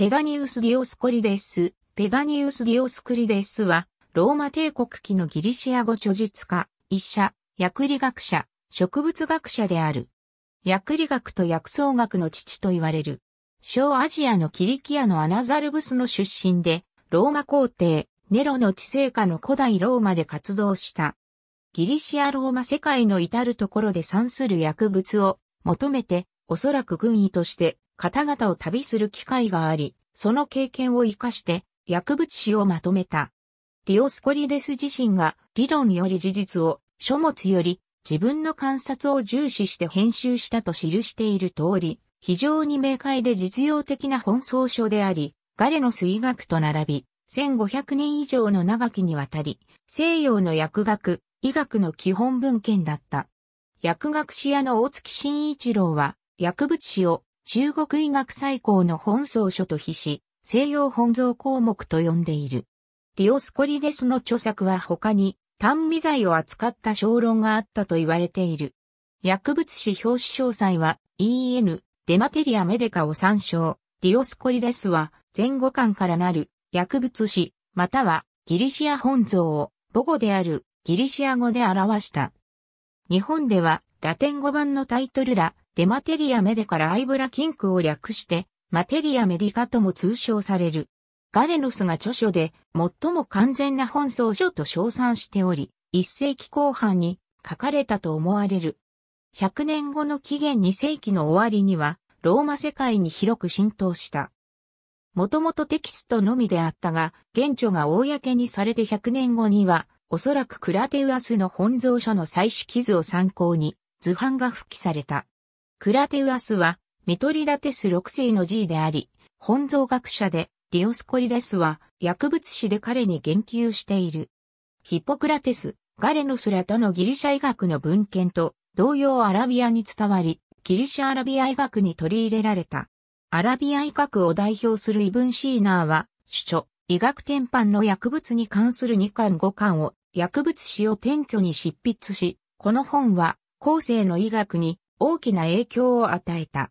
ペガニウス・ディオスコリデス、ペガニウス・ディオスクリデスは、ローマ帝国期のギリシア語著述家、医者、薬理学者、植物学者である。薬理学と薬草学の父と言われる。小アジアのキリキアのアナザルブスの出身で、ローマ皇帝、ネロの治世下の古代ローマで活動した。ギリシアローマ世界の至るところで算する薬物を求めておそらく軍医として方々を旅する機会があり、その経験を活かして薬物史をまとめた。ディオスコリデス自身が理論より事実を書物より自分の観察を重視して編集したと記している通り、非常に明快で実用的な本草書であり、ガレの水学と並び、1500年以上の長きにわたり、西洋の薬学、医学の基本文献だった。薬学史屋の大月慎一郎は、薬物史を中国医学最高の本草書と比し、西洋本草項目と呼んでいる。ディオスコリデスの著作は他に、単味剤を扱った小論があったと言われている。薬物史表紙詳細は EN、デマテリアメデカを参照。ディオスコリデスは前後巻からなる薬物史、またはギリシア本草を母語であるギリシア語で表した。日本ではラテン語版のタイトルら。エマテリアメデからアイブラキンクを略して、マテリアメディカとも通称される。ガレノスが著書で最も完全な本草書と称賛しており、1世紀後半に書かれたと思われる。100年後の紀元2世紀の終わりには、ローマ世界に広く浸透した。もともとテキストのみであったが、現著が公にされて100年後には、おそらくクラテウアスの本草書の採取傷図を参考に、図版が復帰された。クラテウアスは、ミトリダテス6世の G であり、本草学者で、ディオスコリデスは、薬物師で彼に言及している。ヒポクラテス、ガレノスらとのギリシャ医学の文献と、同様アラビアに伝わり、ギリシャアラビア医学に取り入れられた。アラビア医学を代表するイブン・シーナーは、主著、医学天般の薬物に関する2巻5巻を、薬物史を転居に執筆し、この本は、後世の医学に大きな影響を与えた。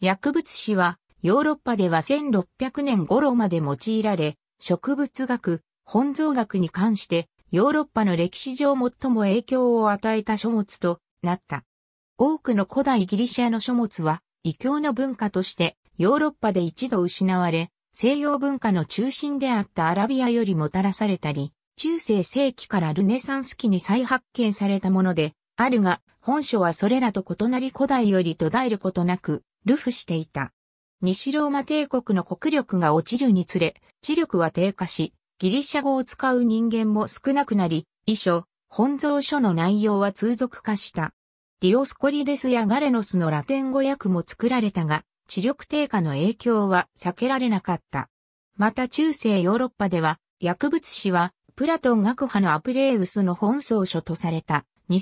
薬物史はヨーロッパでは1600年頃まで用いられ、植物学、本草学に関してヨーロッパの歴史上最も影響を与えた書物となった。多くの古代ギリシアの書物は異教の文化としてヨーロッパで一度失われ、西洋文化の中心であったアラビアよりもたらされたり、中世世紀からルネサンス期に再発見されたもので、あるが、本書はそれらと異なり古代より途絶えることなく、流布していた。西ローマ帝国の国力が落ちるにつれ、知力は低下し、ギリシャ語を使う人間も少なくなり、遺書、本蔵書の内容は通俗化した。ディオスコリデスやガレノスのラテン語訳も作られたが、知力低下の影響は避けられなかった。また中世ヨーロッパでは、薬物史は、プラトン学派のアプレーウスの本草書とされた、偽、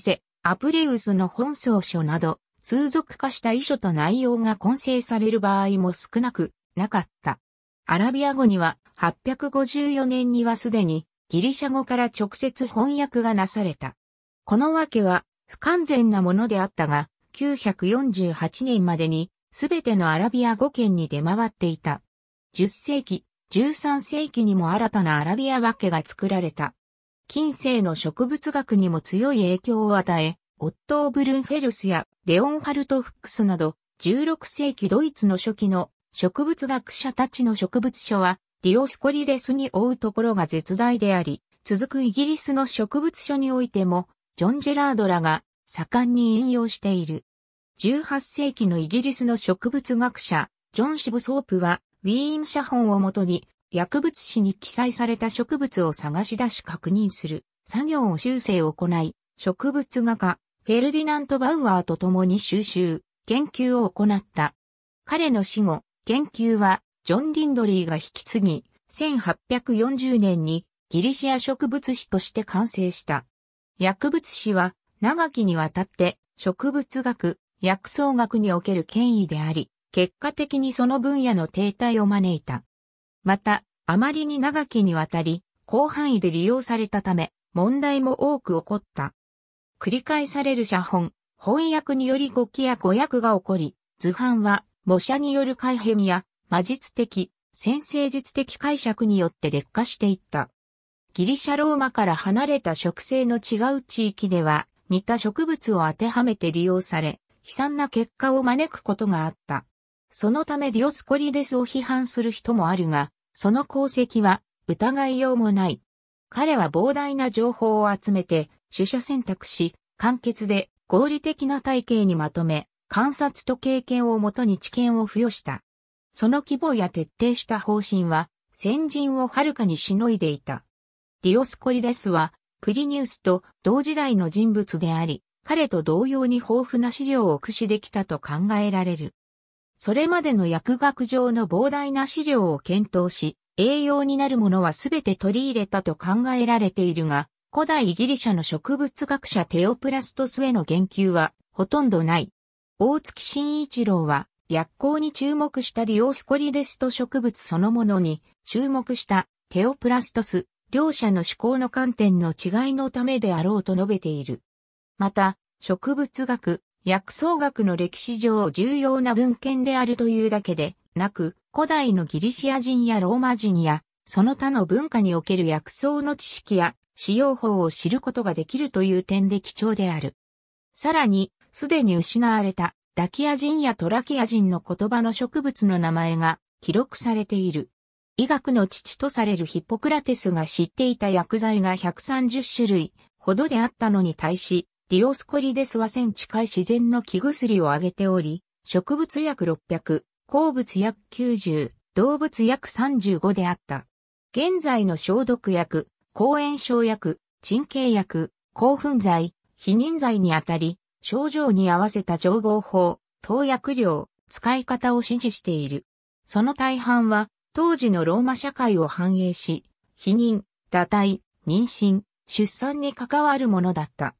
アプリウスの本草書など、通俗化した遺書と内容が混成される場合も少なくなかった。アラビア語には854年にはすでにギリシャ語から直接翻訳がなされた。このわけは不完全なものであったが、948年までにすべてのアラビア語圏に出回っていた。10世紀、13世紀にも新たなアラビア訳が作られた。近世の植物学にも強い影響を与え、オットー・ブルンフェルスやレオンハルト・フックスなど、16世紀ドイツの初期の植物学者たちの植物書は、ディオスコリデスに追うところが絶大であり、続くイギリスの植物書においても、ジョン・ジェラードらが盛んに引用している。18世紀のイギリスの植物学者、ジョン・シブソープは、ウィーン写本をもとに薬物誌に記載された植物を探し出し確認する作業を修正を行い、植物画家、フェルディナント・バウアーと共に収集、研究を行った。彼の死後、研究は、ジョン・リンドリーが引き継ぎ、1840年にギリシア植物誌として完成した。薬物誌は、長きにわたって植物学、薬草学における権威であり、結果的にその分野の停滞を招いた。また、あまりに長きにわたり、広範囲で利用されたため、問題も多く起こった。繰り返される写本、翻訳により誤記や誤訳が起こり、図版は、模写による改変や、魔術的、先生術的解釈によって劣化していった。ギリシャ・ローマから離れた植生の違う地域では、似た植物を当てはめて利用され、悲惨な結果を招くことがあった。そのためディオスコリデスを批判する人もあるが、その功績は疑いようもない。彼は膨大な情報を集めて、取捨選択し、簡潔で合理的な体系にまとめ、観察と経験をもとに知見を付与した。その規模や徹底した方針は、先人を遥かにしのいでいた。ディオスコリデスは、プリニウスと同時代の人物であり、彼と同様に豊富な資料を駆使できたと考えられる。それまでの薬学上の膨大な資料を検討し、栄養になるものはすべて取り入れたと考えられているが、古代ギリシャの植物学者テオプラストスへの言及はほとんどない。大月新一郎は薬効に注目したリオスコリデスト植物そのものに注目したテオプラストス、両者の思考の観点の違いのためであろうと述べている。また、植物学、薬草学の歴史上重要な文献であるというだけでなく、古代のギリシア人やローマ人や、その他の文化における薬草の知識や使用法を知ることができるという点で貴重である。さらに、すでに失われたダキア人やトラキア人の言葉の植物の名前が記録されている。医学の父とされるヒポクラテスが知っていた薬剤が130種類ほどであったのに対し、ディオスコリデスは1000近い自然の木薬を挙げており、植物薬600、鉱物約90、動物約35であった。現在の消毒薬、抗炎症薬、鎮経薬、興奮剤、避妊剤にあたり、症状に合わせた調合法、投薬量、使い方を指示している。その大半は、当時のローマ社会を反映し、避妊、堕胎、妊娠、出産に関わるものだった。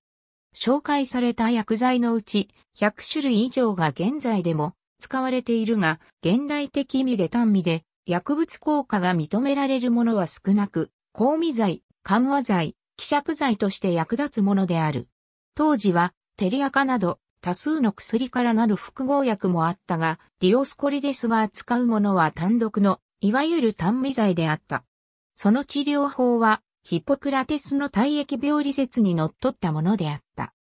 紹介された薬剤のうち100種類以上が現在でも使われているが、現代的意味で単味で薬物効果が認められるものは少なく、香味剤、緩和剤、希釈剤として役立つものである。当時は、テリアカなど多数の薬からなる複合薬もあったが、ディオスコリデスが扱うものは単独の、いわゆる単味剤であった。その治療法は、ヒポクラテスの体液病理説に則っったものであった。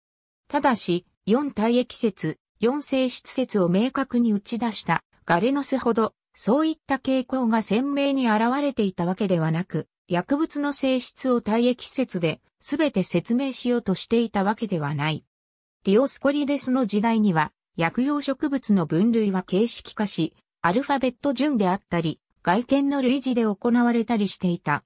ただし、4体液説、4性質説を明確に打ち出したガレノスほど、そういった傾向が鮮明に現れていたわけではなく、薬物の性質を体液説で全て説明しようとしていたわけではない。ディオスコリデスの時代には、薬用植物の分類は形式化し、アルファベット順であったり、外見の類似で行われたりしていた。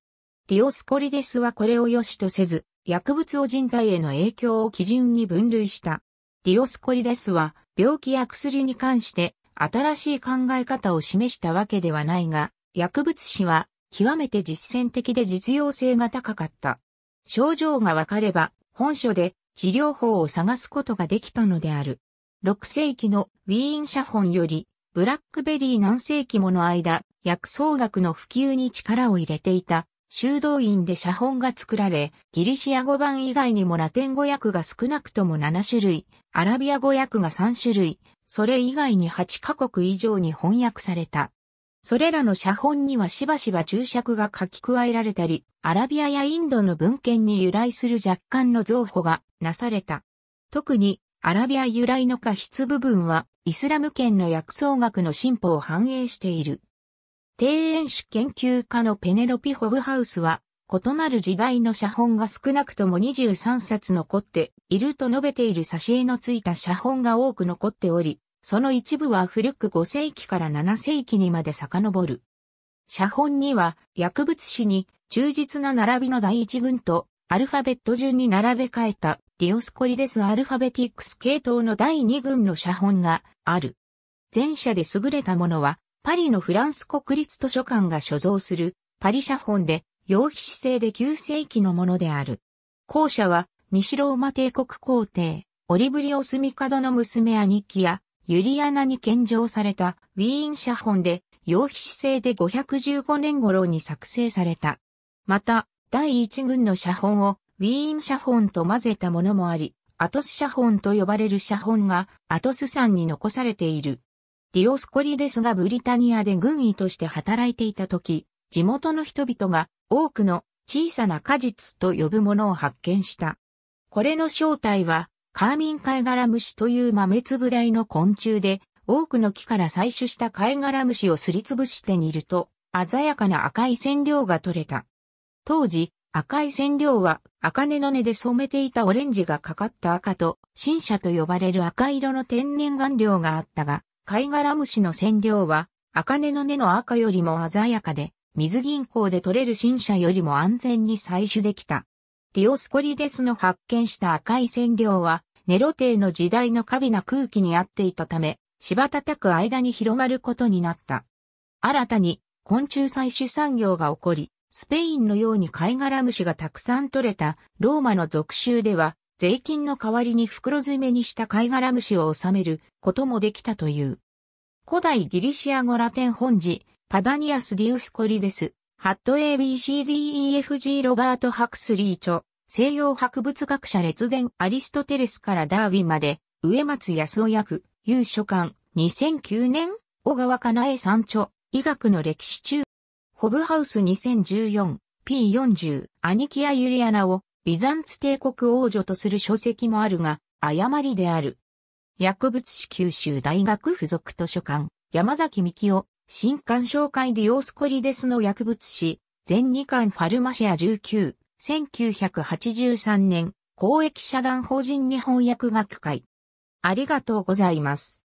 ディオスコリデスはこれを良しとせず、薬物を人体への影響を基準に分類した。ディオスコリデスは、病気や薬に関して、新しい考え方を示したわけではないが、薬物師は、極めて実践的で実用性が高かった。症状がわかれば、本書で治療法を探すことができたのである。6世紀のウィーン写本より、ブラックベリー何世紀もの間、薬草学の普及に力を入れていた修道院で写本が作られ、ギリシア語版以外にもラテン語訳が少なくとも7種類、アラビア語訳が3種類、それ以外に8カ国以上に翻訳された。それらの写本にはしばしば注釈が書き加えられたり、アラビアやインドの文献に由来する若干の造歩がなされた。特に、アラビア由来の過筆部分は、イスラム圏の薬草学の進歩を反映している。庭園史研究家のペネロピ・ホブハウスは、異なる時代の写本が少なくとも23冊残っていると述べている挿絵のついた写本が多く残っており、その一部は古く5世紀から7世紀にまで遡る。写本には薬物史に忠実な並びの第一群とアルファベット順に並べ替えたディオスコリデス・アルファベティックス系統の第二群の写本がある。前者で優れたものはパリのフランス国立図書館が所蔵するパリ写本で、陽皮姿勢で9世紀のものである。後者は、西ローマ帝国皇帝、オリブリオスミカドの娘アニキや、ユリアナに献上されたウィーン写本で、陽皮姿勢で515年頃に作成された。また、第一軍の写本をウィーン写本と混ぜたものもあり、アトス写本と呼ばれる写本がアトス山に残されている。ディオスコリデスがブリタニアで軍医として働いていた時、地元の人々が多くの小さな果実と呼ぶものを発見した。これの正体は、カーミン貝殻虫という豆粒大の昆虫で、多くの木から採取した貝殻虫をすりつぶして煮ると、鮮やかな赤い染料が取れた。当時、赤い染料は、茜の根で染めていたオレンジがかかった赤と、新車と呼ばれる赤色の天然顔料があったが、貝殻虫の染料は、茜の根の赤よりも鮮やかで、水銀行で取れる新車よりも安全に採取できた。ディオスコリデスの発見した赤い染料は、ネロ帝の時代の過敏な空気にあっていたため、芝叩く間に広まることになった。新たに昆虫採取産業が起こり、スペインのように貝殻虫がたくさん取れたローマの属州では税金の代わりに袋詰めにした貝殻虫を収めることもできたという。古代ギリシア語ラテン本字、パダニアス・ディウスコリデス、ハット ABCDEFG ロバート・ハクスリー著、西洋博物学者列伝アリストテレスからダーウィンまで、植松康夫役、有書館、2009年、小川かなえ山著、医学の歴史中、ホブハウス 2014P40、アニキア・ユリアナを、ビザンツ帝国王女とする書籍もあるが、誤りである。薬物史九州大学附属図書館、山崎美希夫、新刊紹介ディオスコリデスの薬物史、全2巻ファルマシア19、1983年、公益社団法人日本薬学会。ありがとうございます。